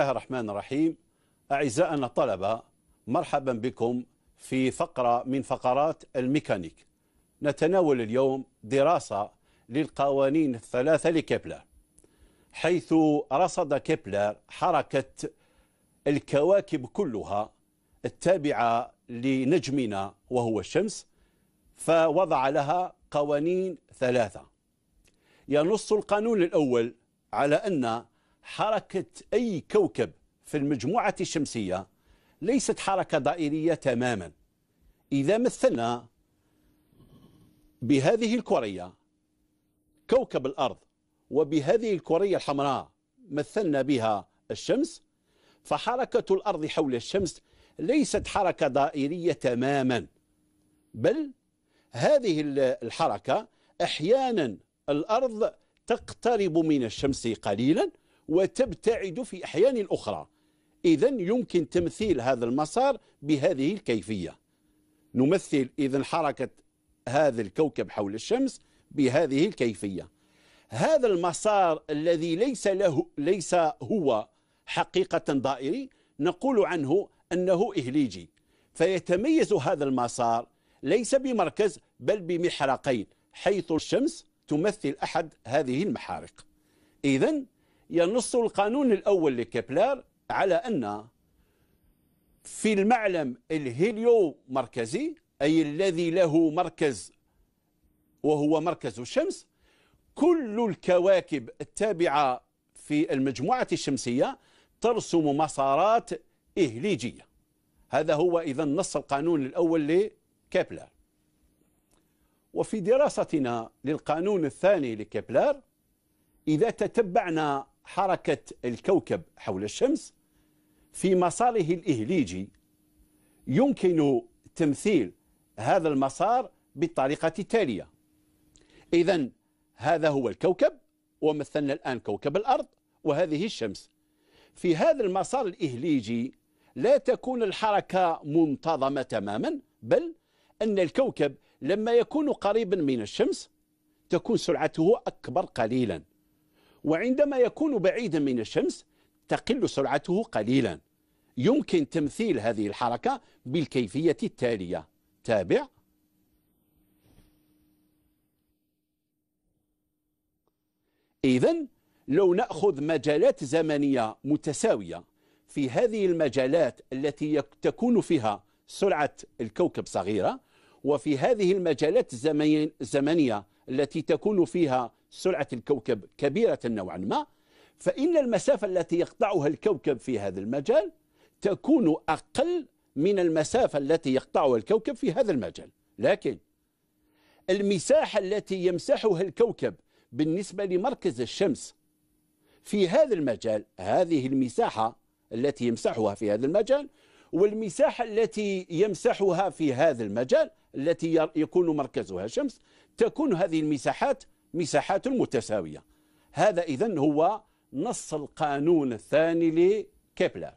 الله الرحمن الرحيم أعزائنا الطلبة مرحبا بكم في فقرة من فقرات الميكانيك نتناول اليوم دراسة للقوانين الثلاثة لكيبلر حيث رصد كبلر حركة الكواكب كلها التابعة لنجمنا وهو الشمس فوضع لها قوانين ثلاثة ينص القانون الأول على أن حركة أي كوكب في المجموعة الشمسية ليست حركة دائرية تماما إذا مثلنا بهذه الكرية كوكب الأرض وبهذه الكرية الحمراء مثلنا بها الشمس فحركة الأرض حول الشمس ليست حركة دائرية تماما بل هذه الحركة أحيانا الأرض تقترب من الشمس قليلا وتبتعد في أحيان اخرى إذا يمكن تمثيل هذا المسار بهذه الكيفية نمثل إذا حركة هذا الكوكب حول الشمس بهذه الكيفية هذا المسار الذي ليس له ليس هو حقيقة دائري نقول عنه أنه إهليجي فيتميز هذا المسار ليس بمركز بل بمحرقين حيث الشمس تمثل أحد هذه المحارق إذا ينص القانون الأول لكبلر على أن في المعلم الهيليو مركزي أي الذي له مركز وهو مركز الشمس كل الكواكب التابعة في المجموعة الشمسية ترسم مسارات إهليجية هذا هو إذا نص القانون الأول لكبلر وفي دراستنا للقانون الثاني لكبلر إذا تتبعنا حركة الكوكب حول الشمس في مساره الإهليجي يمكن تمثيل هذا المسار بالطريقة التالية إذا هذا هو الكوكب ومثلنا الآن كوكب الأرض وهذه الشمس في هذا المسار الإهليجي لا تكون الحركة منتظمة تماما بل أن الكوكب لما يكون قريبا من الشمس تكون سرعته أكبر قليلا وعندما يكون بعيدا من الشمس تقل سرعته قليلا يمكن تمثيل هذه الحركة بالكيفية التالية تابع إذا لو نأخذ مجالات زمنية متساوية في هذه المجالات التي تكون فيها سرعة الكوكب صغيرة وفي هذه المجالات الزمنية التي تكون فيها سرعة الكوكب كبيرة نوعا ما فإن المسافة التي يقطعها الكوكب في هذا المجال تكون أقل من المسافة التي يقطعها الكوكب في هذا المجال لكن المساحة التي يمسحها الكوكب بالنسبة لمركز الشمس في هذا المجال هذه المساحة التي يمسحها في هذا المجال والمساحة التي يمسحها في هذا المجال التي يكون مركزها الشمس تكون هذه المساحات مساحات متساوية هذا إذا هو نص القانون الثاني لكيبلر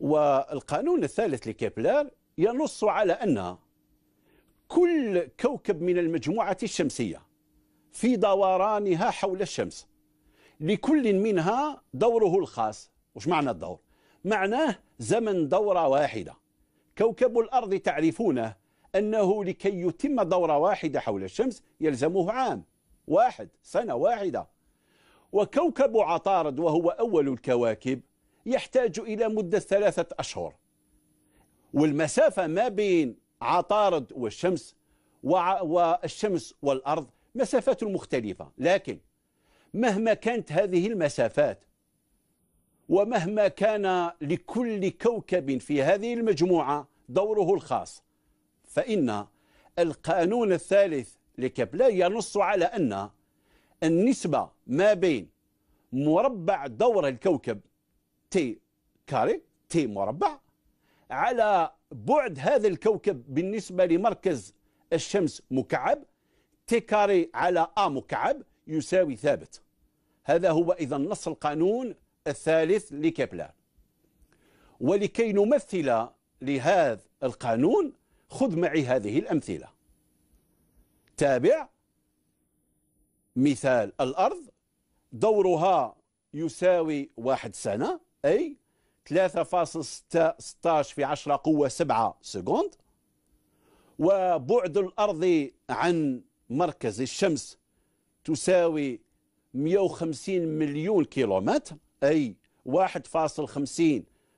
والقانون الثالث لكيبلر ينص على أن كل كوكب من المجموعة الشمسية في دورانها حول الشمس لكل منها دوره الخاص وش معنى الدور؟ معناه زمن دورة واحدة كوكب الأرض تعرفونه أنه لكي يتم دورة واحدة حول الشمس يلزمه عام واحد سنة واحدة وكوكب عطارد وهو أول الكواكب يحتاج إلى مدة ثلاثة أشهر والمسافة ما بين عطارد والشمس والشمس والأرض مسافات مختلفة لكن مهما كانت هذه المسافات ومهما كان لكل كوكب في هذه المجموعة دوره الخاص فإن القانون الثالث لكبلا ينص على أن النسبة ما بين مربع دور الكوكب تي كاري تي مربع على بعد هذا الكوكب بالنسبة لمركز الشمس مكعب تي كاري على أ مكعب يساوي ثابت هذا هو إذا نص القانون الثالث لكبلا ولكي نمثل لهذا القانون خذ معي هذه الأمثلة تابع مثال الأرض دورها يساوي واحد سنة أي 3.16 في 10 قوة 7 سكوند وبعد الأرض عن مركز الشمس تساوي 150 مليون كيلومتر أي 1.50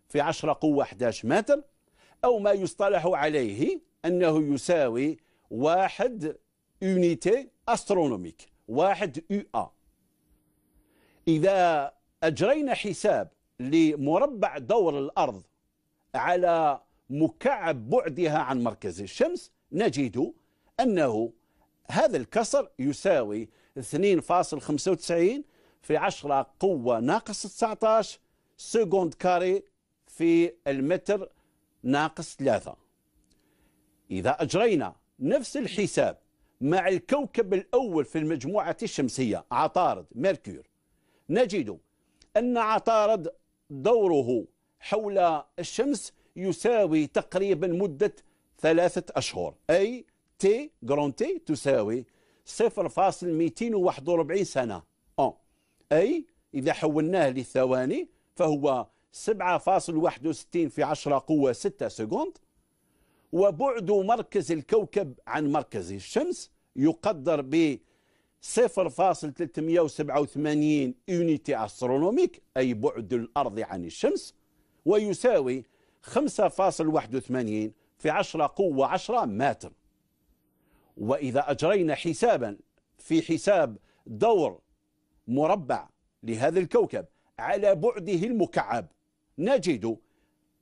في 10 قوة 11 متر أو ما يصطلح عليه أنه يساوي واحد يونيتي أسترونوميك واحد يو أ إذا أجرينا حساب لمربع دور الأرض على مكعب بعدها عن مركز الشمس نجد أنه هذا الكسر يساوي 2.95 في 10 قوة ناقص 19 سكوند كاري في المتر ناقص ثلاثة إذا أجرينا نفس الحساب مع الكوكب الأول في المجموعة الشمسية عطارد ميركور نجد أن عطارد دوره حول الشمس يساوي تقريبا مدة ثلاثة أشهر أي تي جرون تي تساوي 0.241 سنة أي إذا حولناه للثواني فهو 7.61 في 10 قوة 6 سكوند وبعد مركز الكوكب عن مركز الشمس يقدر ب 0.387 يونيتي أسترونوميك أي بعد الأرض عن الشمس ويساوي 5.81 في 10 قوة 10 متر وإذا أجرينا حسابا في حساب دور مربع لهذا الكوكب على بعده المكعب نجد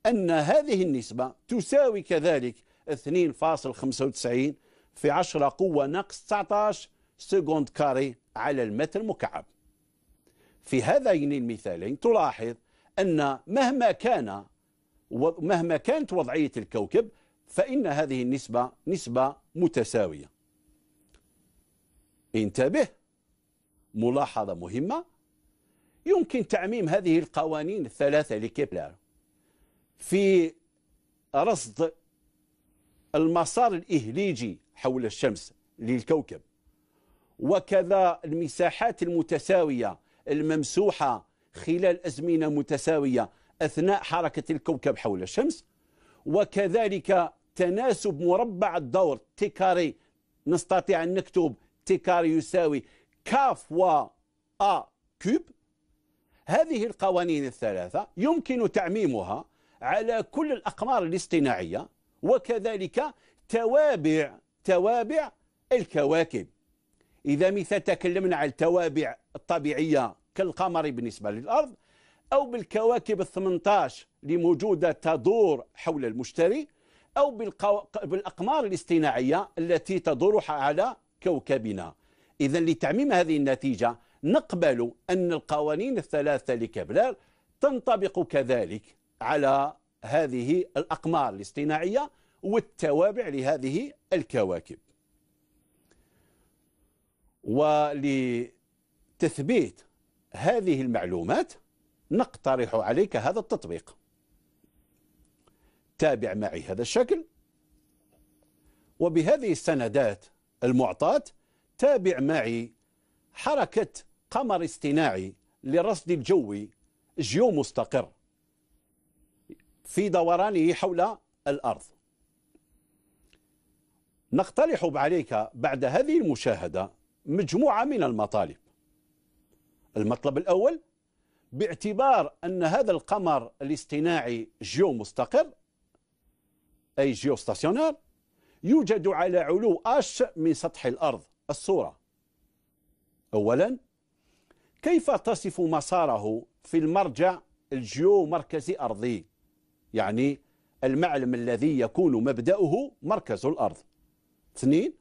أن هذه النسبة تساوي كذلك 2.95 في 10 قوة ناقص 19 سكوند كاري على المتر مكعب في هذين المثالين تلاحظ أن مهما كان ومهما كانت وضعية الكوكب فإن هذه النسبة نسبة متساوية انتبه ملاحظة مهمة يمكن تعميم هذه القوانين الثلاثة لكيبلر في رصد المسار الإهليجي حول الشمس للكوكب وكذا المساحات المتساوية الممسوحة خلال أزمنة متساوية أثناء حركة الكوكب حول الشمس وكذلك تناسب مربع الدور تكاري نستطيع أن نكتب تكاري يساوي كاف و أ كوب هذه القوانين الثلاثة يمكن تعميمها على كل الأقمار الاصطناعية وكذلك توابع توابع الكواكب إذا مثل تكلمنا عن التوابع الطبيعية كالقمر بالنسبة للأرض أو بالكواكب الثمنتاش اللي موجودة تدور حول المشتري أو بالقو... بالأقمار الاصطناعية التي تدور على كوكبنا إذا لتعميم هذه النتيجة نقبل أن القوانين الثلاثة لكبلال تنطبق كذلك على هذه الأقمار الاصطناعية والتوابع لهذه الكواكب ولتثبيت هذه المعلومات نقترح عليك هذا التطبيق تابع معي هذا الشكل وبهذه السندات المعطاة تابع معي حركة قمر اصطناعي للرصد الجوي جيومستقر في دورانه حول الأرض نقترح عليك بعد هذه المشاهدة مجموعة من المطالب المطلب الأول باعتبار أن هذا القمر الاصطناعي جيومستقر أي جيو ستاسيونار يوجد على علو اش من سطح الأرض الصورة أولا كيف تصف مساره في المرجع الجيو مركزي أرضي يعني المعلم الذي يكون مبدأه مركز الأرض اثنين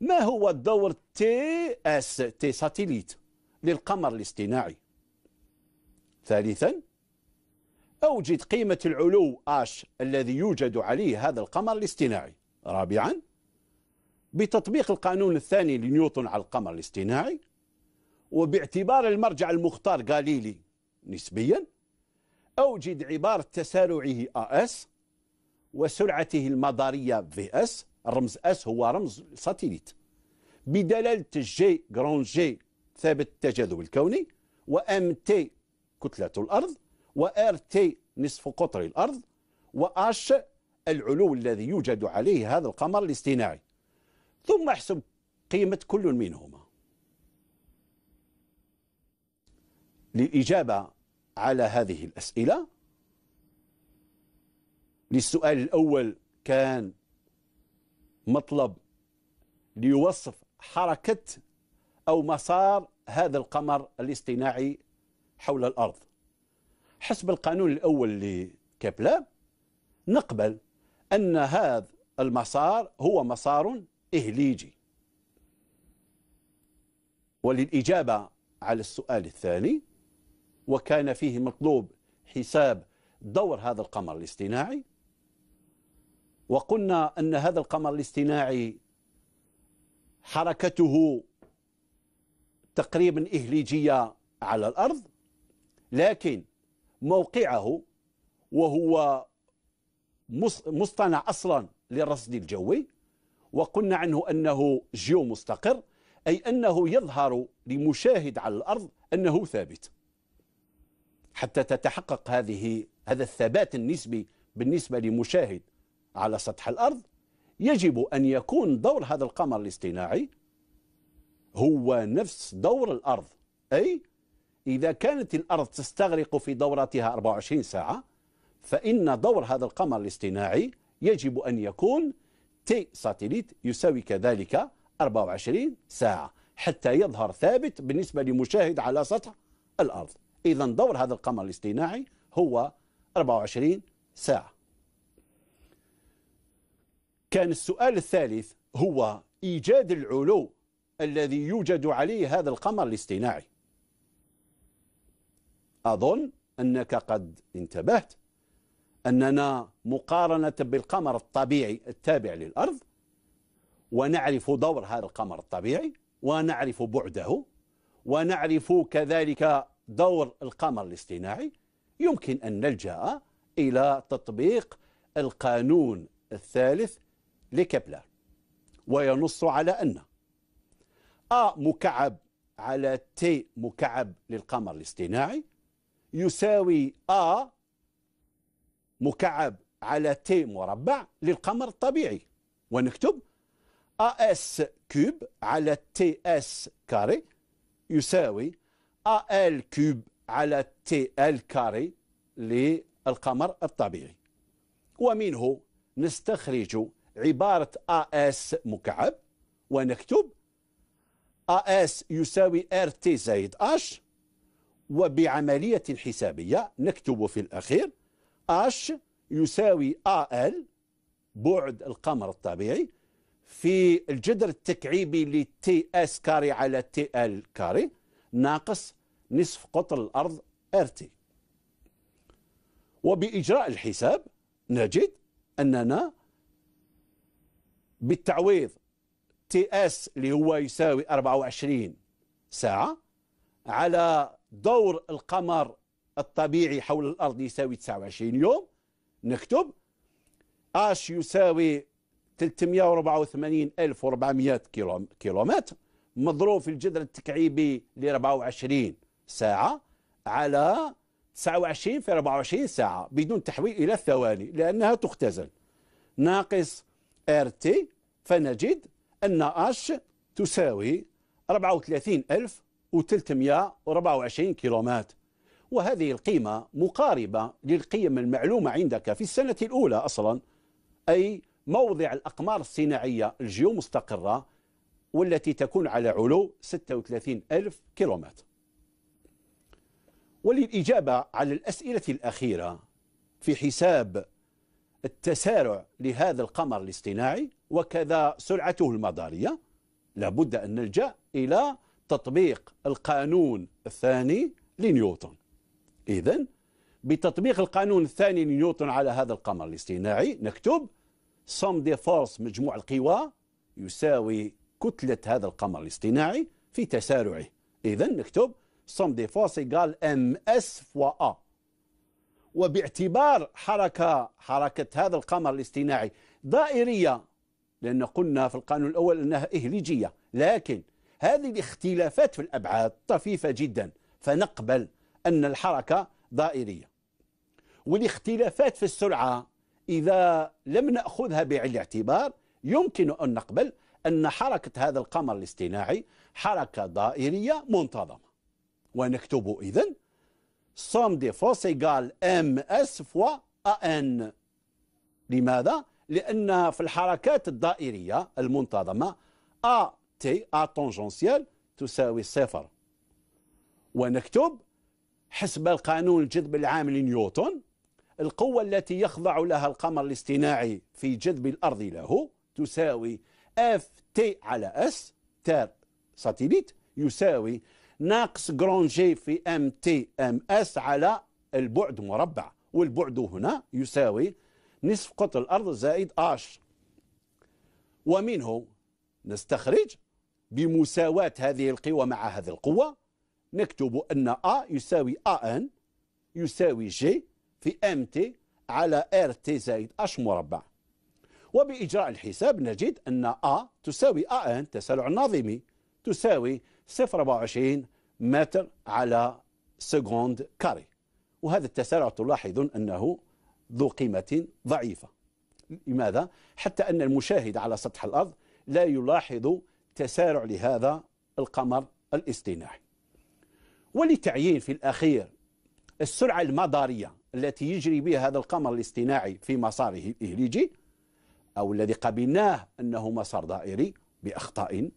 ما هو الدور تي اس تي ساتيليت للقمر الاصطناعي ثالثا أوجد قيمة العلو اش الذي يوجد عليه هذا القمر الاصطناعي رابعا بتطبيق القانون الثاني لنيوتن على القمر الاصطناعي وباعتبار المرجع المختار غاليلي نسبيا أوجد عبارة تسارعه اس وسرعته المدارية في اس الرمز اس هو رمز ساتيليت بدلالة جي جرون جي ثابت التجاذب الكوني وام تي كتلة الأرض وار تي نصف قطر الأرض واش العلو الذي يوجد عليه هذا القمر الاصطناعي ثم احسب قيمة كل منهما للإجابة على هذه الأسئلة للسؤال الأول كان مطلب ليوصف حركة أو مسار هذا القمر الاصطناعي حول الأرض حسب القانون الأول لكبلر نقبل أن هذا المسار هو مسار إهليجي وللإجابة على السؤال الثاني وكان فيه مطلوب حساب دور هذا القمر الاصطناعي وقلنا أن هذا القمر الاصطناعي حركته تقريبا إهليجية على الأرض لكن موقعه وهو مصطنع أصلا للرصد الجوي وقلنا عنه أنه جيو مستقر أي أنه يظهر لمشاهد على الأرض أنه ثابت حتى تتحقق هذه هذا الثبات النسبي بالنسبة لمشاهد على سطح الأرض يجب أن يكون دور هذا القمر الاصطناعي هو نفس دور الأرض أي إذا كانت الأرض تستغرق في دورتها 24 ساعة فإن دور هذا القمر الاصطناعي يجب أن يكون تي ساتيليت يساوي كذلك 24 ساعة حتى يظهر ثابت بالنسبة لمشاهد على سطح الأرض إذا دور هذا القمر الاصطناعي هو 24 ساعة كان السؤال الثالث هو إيجاد العلو الذي يوجد عليه هذا القمر الاصطناعي أظن أنك قد انتبهت أننا مقارنة بالقمر الطبيعي التابع للأرض ونعرف دور هذا القمر الطبيعي ونعرف بعده ونعرف كذلك دور القمر الاصطناعي يمكن أن نلجأ إلى تطبيق القانون الثالث لكبلر وينص على أن أ مكعب على تي مكعب للقمر الاصطناعي يساوي أ مكعب على تي مربع للقمر الطبيعي ونكتب ا اس كوب على تي اس كاري يساوي ال كوب على تي ال كاري للقمر الطبيعي ومنه نستخرج عبارة أس مكعب ونكتب أس يساوي ار تي زائد اش وبعملية حسابية نكتب في الأخير اش يساوي ال بعد القمر الطبيعي في الجذر التكعيبي لتي اس كاري على تي ال كاري ناقص نصف قطر الأرض RT وبإجراء الحساب نجد أننا بالتعويض تي اس اللي هو يساوي 24 ساعة على دور القمر الطبيعي حول الأرض يساوي 29 يوم نكتب اش يساوي 384400 كيلومتر مضروب في الجدر التكعيبي ل 24 ساعة على 29 في 24 ساعة بدون تحويل إلى الثواني لأنها تختزل ناقص ار تي فنجد أن اش تساوي 34324 كيلومتر وهذه القيمة مقاربة للقيم المعلومة عندك في السنة الأولى أصلا أي موضع الأقمار الصناعية الجيومستقرة والتي تكون على علو 36 ألف كيلومتر وللإجابة على الأسئلة الأخيرة في حساب التسارع لهذا القمر الاصطناعي وكذا سرعته المدارية لابد أن نلجأ إلى تطبيق القانون الثاني لنيوتن إذا بتطبيق القانون الثاني لنيوتن على هذا القمر الاصطناعي نكتب سم دي فورس مجموع القوى يساوي كتلة هذا القمر الاصطناعي في تسارعه إذا نكتب سم دي فوس قال ام اس فوا ا وباعتبار حركة حركة هذا القمر الاصطناعي دائرية لأن قلنا في القانون الأول أنها إهليجية لكن هذه الاختلافات في الأبعاد طفيفة جدا فنقبل أن الحركة دائرية والاختلافات في السرعة إذا لم نأخذها بعين الاعتبار يمكن أن نقبل أن حركة هذا القمر الاصطناعي حركة دائرية منتظمة ونكتب إذن سوم دي فوس إيكال إم إس فوا أن لماذا؟ لأن في الحركات الدائرية المنتظمة أ تي أ تونجونسيال تساوي صفر ونكتب حسب القانون الجذب العام لنيوتن القوة التي يخضع لها القمر الاصطناعي في جذب الأرض له تساوي اف تي على اس تير ساتيليت يساوي ناقص جران جي في ام تي ام اس على البعد مربع والبعد هنا يساوي نصف قطر الأرض زائد اش ومنه نستخرج بمساواة هذه القوى مع هذه القوة نكتب أن أ يساوي أن يساوي جي في ام تي على ار تي زائد اش مربع وبإجراء الحساب نجد أن أ تساوي أ أن تسارع الناظمي تساوي 0.24 متر على سكوند كاري وهذا التسارع تلاحظون أنه ذو قيمة ضعيفة لماذا؟ حتى أن المشاهد على سطح الأرض لا يلاحظ تسارع لهذا القمر الاصطناعي ولتعيين في الأخير السرعة المدارية التي يجري بها هذا القمر الاصطناعي في مساره الإهليجي أو الذي قبلناه أنه مسار دائري بأخطاء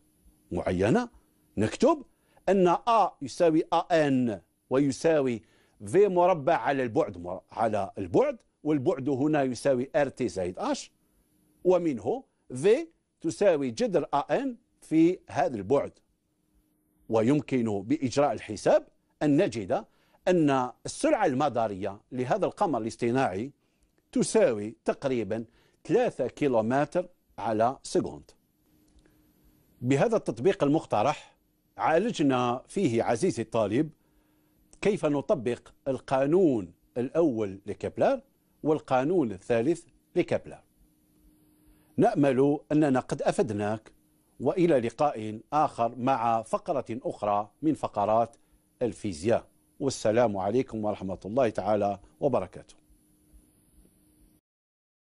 معينة نكتب أن A يساوي أن ويساوي في مربع على البعد على البعد والبعد هنا يساوي RT زائد H ومنه في تساوي جذر ان في هذا البعد ويمكن بإجراء الحساب أن نجد أن السرعة المدارية لهذا القمر الاصطناعي تساوي تقريبا 3 كيلومتر على سكوند بهذا التطبيق المقترح عالجنا فيه عزيزي الطالب كيف نطبق القانون الأول لكبلر والقانون الثالث لكبلر نأمل أننا قد أفدناك وإلى لقاء آخر مع فقرة أخرى من فقرات الفيزياء والسلام عليكم ورحمة الله تعالى وبركاته